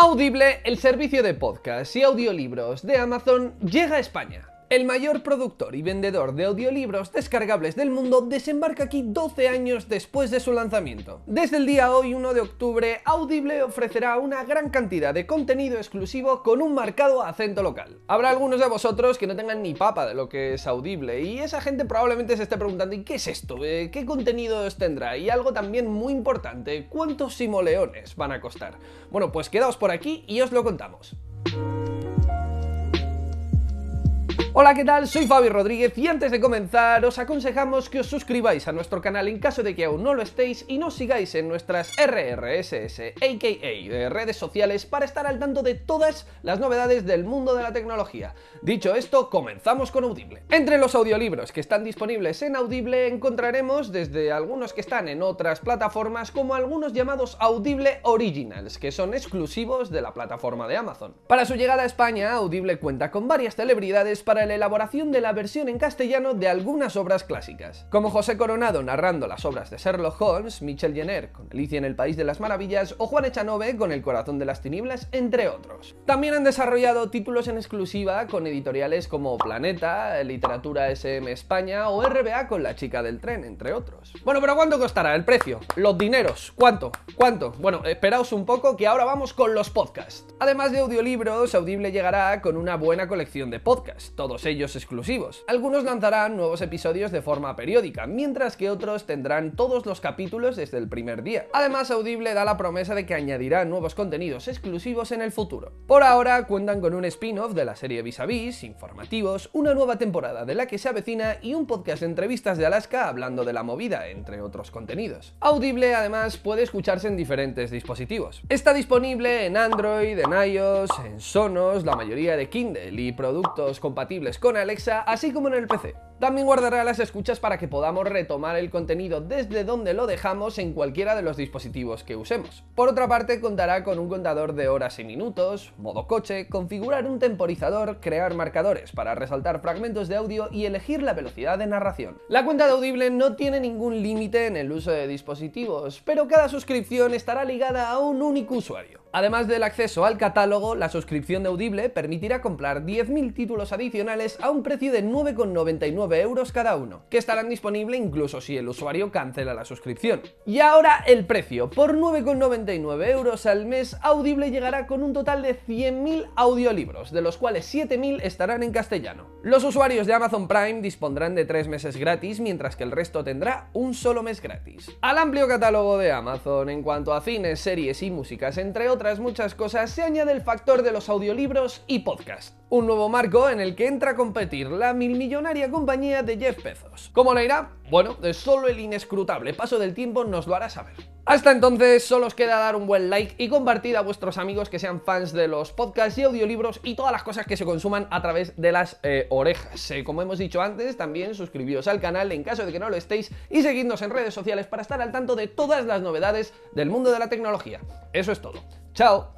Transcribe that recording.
Audible, el servicio de podcast y audiolibros de Amazon, llega a España. El mayor productor y vendedor de audiolibros descargables del mundo desembarca aquí 12 años después de su lanzamiento. Desde el día hoy 1 de octubre, Audible ofrecerá una gran cantidad de contenido exclusivo con un marcado acento local. Habrá algunos de vosotros que no tengan ni papa de lo que es Audible y esa gente probablemente se esté preguntando ¿y qué es esto? Eh, ¿Qué contenidos tendrá? Y algo también muy importante, ¿cuántos simoleones van a costar? Bueno, pues quedaos por aquí y os lo contamos. Hola, ¿qué tal? Soy Fabi Rodríguez y antes de comenzar os aconsejamos que os suscribáis a nuestro canal en caso de que aún no lo estéis y nos sigáis en nuestras RRSS, aka redes sociales, para estar al tanto de todas las novedades del mundo de la tecnología. Dicho esto, comenzamos con Audible. Entre los audiolibros que están disponibles en Audible encontraremos desde algunos que están en otras plataformas como algunos llamados Audible Originals, que son exclusivos de la plataforma de Amazon. Para su llegada a España, Audible cuenta con varias celebridades para la elaboración de la versión en castellano de algunas obras clásicas, como José Coronado narrando las obras de Sherlock Holmes, Michel Jenner con Alicia en el País de las Maravillas o Juan Echanove con El Corazón de las Tinieblas, entre otros. También han desarrollado títulos en exclusiva con editoriales como Planeta, Literatura SM España o RBA con La Chica del Tren, entre otros. Bueno, pero ¿cuánto costará el precio? ¿Los dineros? ¿Cuánto? ¿Cuánto? Bueno, esperaos un poco que ahora vamos con los podcasts. Además de audiolibros, Audible llegará con una buena colección de podcasts, todos sellos ellos exclusivos. Algunos lanzarán nuevos episodios de forma periódica, mientras que otros tendrán todos los capítulos desde el primer día. Además, Audible da la promesa de que añadirá nuevos contenidos exclusivos en el futuro. Por ahora, cuentan con un spin-off de la serie Vis a Vis, informativos, una nueva temporada de la que se avecina y un podcast de entrevistas de Alaska hablando de la movida, entre otros contenidos. Audible, además, puede escucharse en diferentes dispositivos. Está disponible en Android, en iOS, en Sonos, la mayoría de Kindle y productos compatibles con Alexa, así como en el PC. También guardará las escuchas para que podamos retomar el contenido desde donde lo dejamos en cualquiera de los dispositivos que usemos. Por otra parte, contará con un contador de horas y minutos, modo coche, configurar un temporizador, crear marcadores para resaltar fragmentos de audio y elegir la velocidad de narración. La cuenta de Audible no tiene ningún límite en el uso de dispositivos, pero cada suscripción estará ligada a un único usuario. Además del acceso al catálogo, la suscripción de Audible permitirá comprar 10.000 títulos adicionales a un precio de 9,99 euros cada uno, que estarán disponibles incluso si el usuario cancela la suscripción. Y ahora el precio. Por 9,99 euros al mes, Audible llegará con un total de 100.000 audiolibros, de los cuales 7.000 estarán en castellano. Los usuarios de Amazon Prime dispondrán de 3 meses gratis, mientras que el resto tendrá un solo mes gratis. Al amplio catálogo de Amazon en cuanto a cines, series y músicas, entre otras muchas cosas, se añade el factor de los audiolibros y podcast un nuevo marco en el que entra a competir la millonaria compañía de Jeff Bezos. ¿Cómo le irá? Bueno, solo el inescrutable paso del tiempo nos lo hará saber. Hasta entonces, solo os queda dar un buen like y compartir a vuestros amigos que sean fans de los podcasts y audiolibros y todas las cosas que se consuman a través de las eh, orejas. Eh, como hemos dicho antes, también suscribíos al canal en caso de que no lo estéis y seguidnos en redes sociales para estar al tanto de todas las novedades del mundo de la tecnología. Eso es todo. ¡Chao!